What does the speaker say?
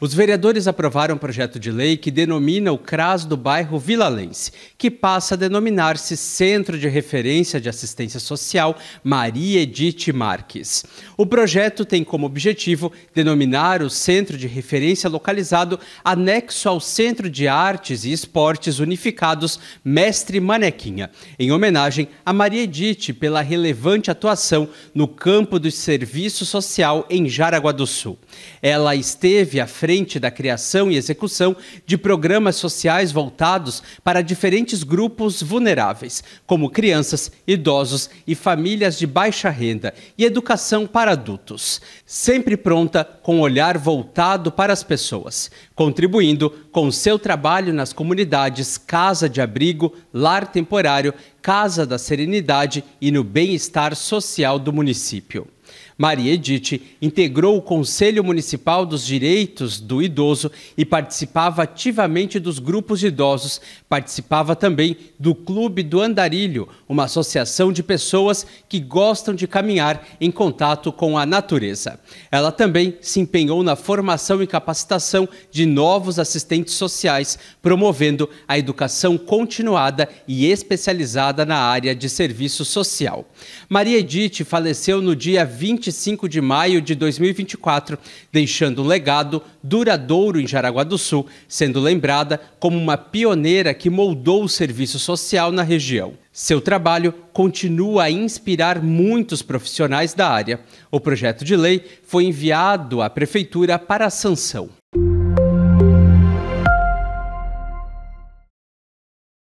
Os vereadores aprovaram um projeto de lei que denomina o CRAS do bairro Vilalense, que passa a denominar-se Centro de Referência de Assistência Social Maria Edith Marques. O projeto tem como objetivo denominar o centro de referência localizado anexo ao Centro de Artes e Esportes Unificados Mestre Manequinha, em homenagem a Maria Edith pela relevante atuação no campo do serviço social em Jaraguá do Sul. Ela esteve à frente frente da criação e execução de programas sociais voltados para diferentes grupos vulneráveis, como crianças, idosos e famílias de baixa renda, e educação para adultos. Sempre pronta com um olhar voltado para as pessoas, contribuindo com seu trabalho nas comunidades Casa de Abrigo, Lar Temporário, Casa da Serenidade e no bem-estar social do município. Maria Edith integrou o Conselho Municipal dos Direitos do Idoso e participava ativamente dos grupos de idosos. Participava também do Clube do Andarilho, uma associação de pessoas que gostam de caminhar em contato com a natureza. Ela também se empenhou na formação e capacitação de novos assistentes sociais, promovendo a educação continuada e especializada na área de serviço social. Maria Edith faleceu no dia 20 25 de maio de 2024, deixando um legado duradouro em Jaraguá do Sul, sendo lembrada como uma pioneira que moldou o serviço social na região. Seu trabalho continua a inspirar muitos profissionais da área. O projeto de lei foi enviado à Prefeitura para sanção.